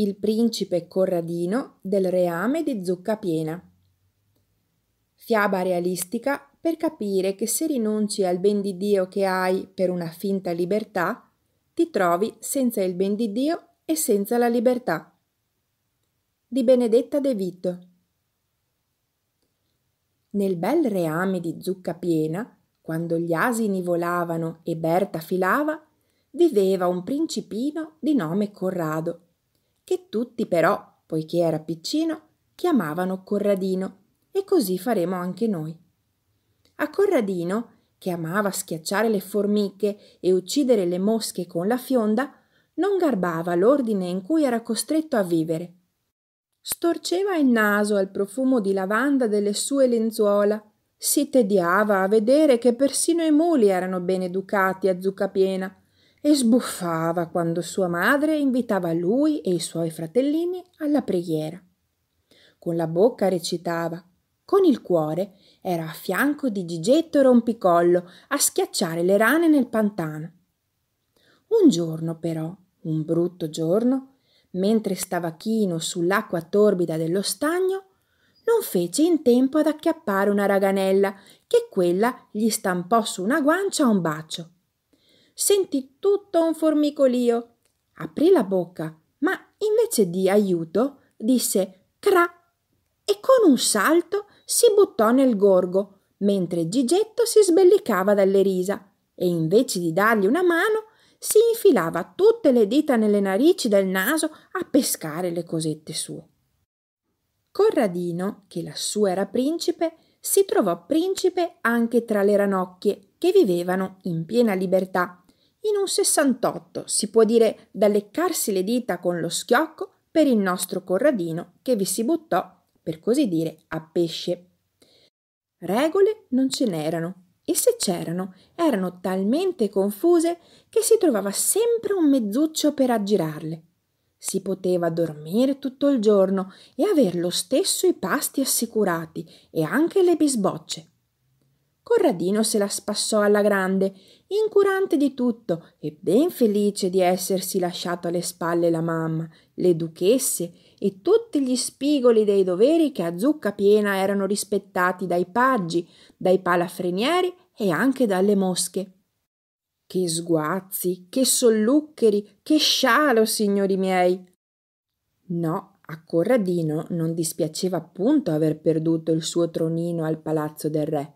il principe Corradino del reame di zucca piena. Fiaba realistica per capire che se rinunci al ben di Dio che hai per una finta libertà, ti trovi senza il ben di Dio e senza la libertà. Di Benedetta De Vito. Nel bel reame di zucca piena, quando gli asini volavano e Berta filava, viveva un principino di nome Corrado che tutti però, poiché era piccino, chiamavano Corradino, e così faremo anche noi. A Corradino, che amava schiacciare le formiche e uccidere le mosche con la fionda, non garbava l'ordine in cui era costretto a vivere. Storceva il naso al profumo di lavanda delle sue lenzuola, si tediava a vedere che persino i muli erano ben educati a zucca piena e sbuffava quando sua madre invitava lui e i suoi fratellini alla preghiera. Con la bocca recitava, con il cuore era a fianco di Gigetto Rompicollo a schiacciare le rane nel pantano. Un giorno però, un brutto giorno, mentre stava chino sull'acqua torbida dello stagno, non fece in tempo ad acchiappare una raganella che quella gli stampò su una guancia un bacio sentì tutto un formicolio. Aprì la bocca, ma invece di aiuto disse cra e con un salto si buttò nel gorgo, mentre Gigetto si sbellicava dalle risa e invece di dargli una mano si infilava tutte le dita nelle narici del naso a pescare le cosette sue. Corradino, che lassù era principe, si trovò principe anche tra le ranocchie che vivevano in piena libertà in un 68, si può dire da leccarsi le dita con lo schiocco per il nostro Corradino che vi si buttò, per così dire, a pesce. Regole non ce n'erano e se c'erano erano talmente confuse che si trovava sempre un mezzuccio per aggirarle. Si poteva dormire tutto il giorno e aver lo stesso i pasti assicurati e anche le bisbocce. Corradino se la spassò alla grande, incurante di tutto e ben felice di essersi lasciato alle spalle la mamma, le duchesse e tutti gli spigoli dei doveri che a zucca piena erano rispettati dai paggi, dai palafrenieri e anche dalle mosche. Che sguazzi, che solluccheri, che scialo, signori miei! No, a Corradino non dispiaceva appunto aver perduto il suo tronino al palazzo del re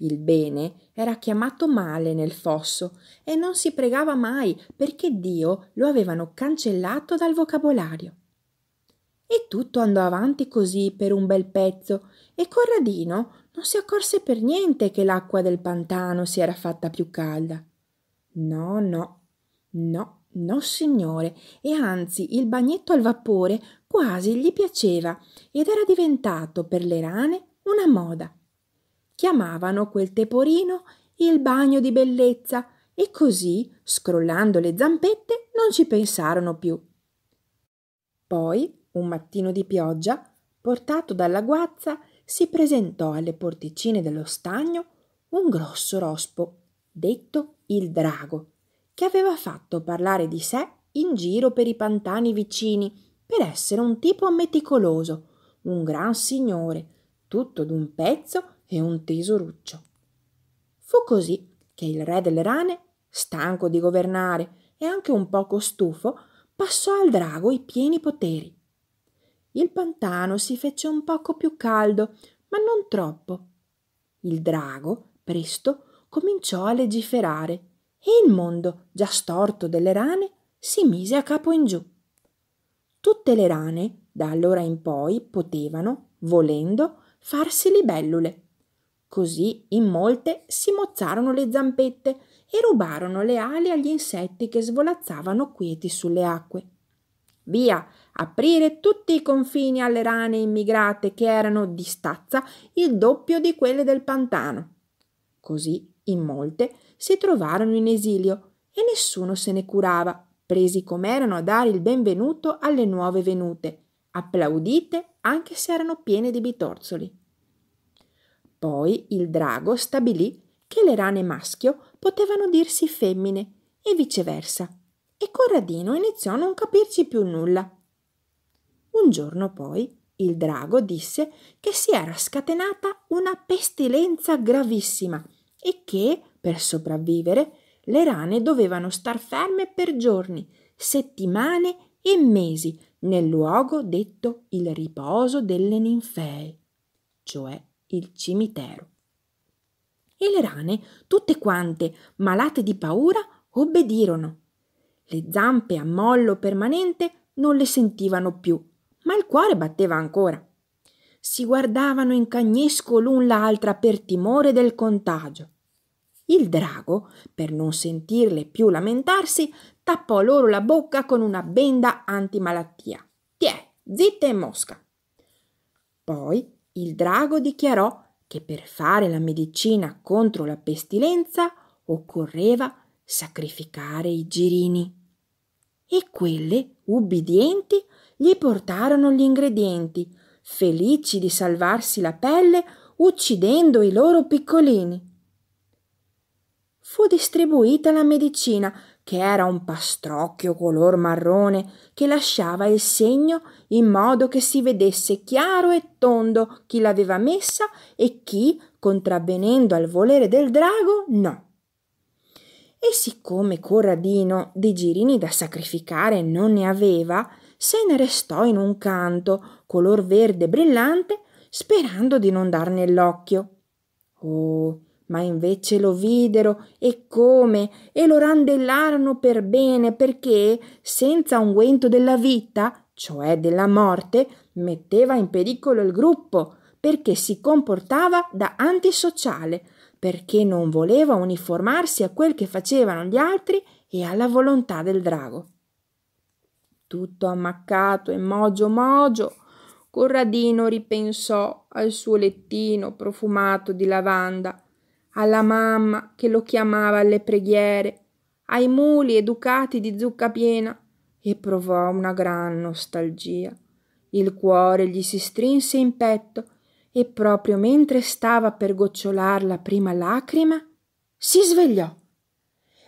il bene era chiamato male nel fosso e non si pregava mai perché Dio lo avevano cancellato dal vocabolario. E tutto andò avanti così per un bel pezzo e Corradino non si accorse per niente che l'acqua del pantano si era fatta più calda. No, no, no, no signore, e anzi il bagnetto al vapore quasi gli piaceva ed era diventato per le rane una moda chiamavano quel teporino il bagno di bellezza e così, scrollando le zampette, non ci pensarono più. Poi, un mattino di pioggia, portato dalla guazza, si presentò alle porticine dello stagno un grosso rospo, detto il drago, che aveva fatto parlare di sé in giro per i pantani vicini per essere un tipo meticoloso, un gran signore, tutto d'un pezzo e un tesoruccio. Fu così che il re delle rane, stanco di governare e anche un poco stufo, passò al drago i pieni poteri. Il pantano si fece un poco più caldo, ma non troppo. Il drago, presto, cominciò a legiferare e il mondo, già storto delle rane, si mise a capo in giù. Tutte le rane, da allora in poi, potevano, volendo, farsi libellule. Così in molte si mozzarono le zampette e rubarono le ali agli insetti che svolazzavano quieti sulle acque. Via, aprire tutti i confini alle rane immigrate che erano di stazza il doppio di quelle del pantano. Così in molte si trovarono in esilio e nessuno se ne curava, presi com'erano a dare il benvenuto alle nuove venute, applaudite anche se erano piene di bitorzoli. Poi il drago stabilì che le rane maschio potevano dirsi femmine e viceversa, e Corradino iniziò a non capirci più nulla. Un giorno poi il drago disse che si era scatenata una pestilenza gravissima e che, per sopravvivere, le rane dovevano star ferme per giorni, settimane e mesi nel luogo detto il riposo delle ninfee, cioè il cimitero. E le rane, tutte quante malate di paura, obbedirono. Le zampe a mollo permanente non le sentivano più, ma il cuore batteva ancora. Si guardavano in cagnesco l'un l'altra per timore del contagio. Il drago, per non sentirle più lamentarsi, tappò loro la bocca con una benda antimalattia. Tiè, zitta e mosca. Poi il drago dichiarò che per fare la medicina contro la pestilenza occorreva sacrificare i girini. E quelle, ubbidienti, gli portarono gli ingredienti, felici di salvarsi la pelle uccidendo i loro piccolini fu distribuita la medicina, che era un pastrocchio color marrone che lasciava il segno in modo che si vedesse chiaro e tondo chi l'aveva messa e chi, contravvenendo al volere del drago, no. E siccome Corradino di girini da sacrificare non ne aveva, se ne restò in un canto, color verde brillante, sperando di non darne l'occhio. Oh, ma invece lo videro e come e lo randellarono per bene perché senza unguento della vita cioè della morte metteva in pericolo il gruppo perché si comportava da antisociale perché non voleva uniformarsi a quel che facevano gli altri e alla volontà del drago tutto ammaccato e mogio mogio Corradino ripensò al suo lettino profumato di lavanda alla mamma che lo chiamava alle preghiere, ai muli educati di zucca piena e provò una gran nostalgia. Il cuore gli si strinse in petto e proprio mentre stava per gocciolar la prima lacrima, si svegliò.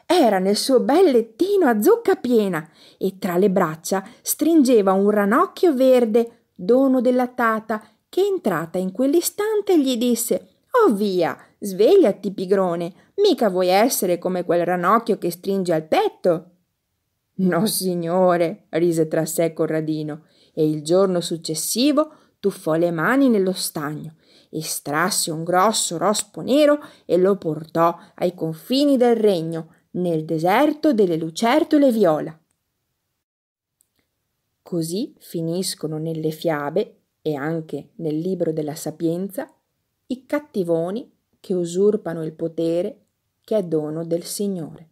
Era nel suo bel lettino a zucca piena e tra le braccia stringeva un ranocchio verde, dono della tata, che entrata in quell'istante gli disse Oh via, Svegliati, pigrone, mica vuoi essere come quel ranocchio che stringe al petto. No, signore, rise tra sé Corradino, e il giorno successivo tuffò le mani nello stagno, estrasse un grosso rospo nero e lo portò ai confini del regno, nel deserto delle lucertole viola. Così finiscono nelle fiabe e anche nel libro della sapienza i cattivoni che usurpano il potere che è dono del Signore.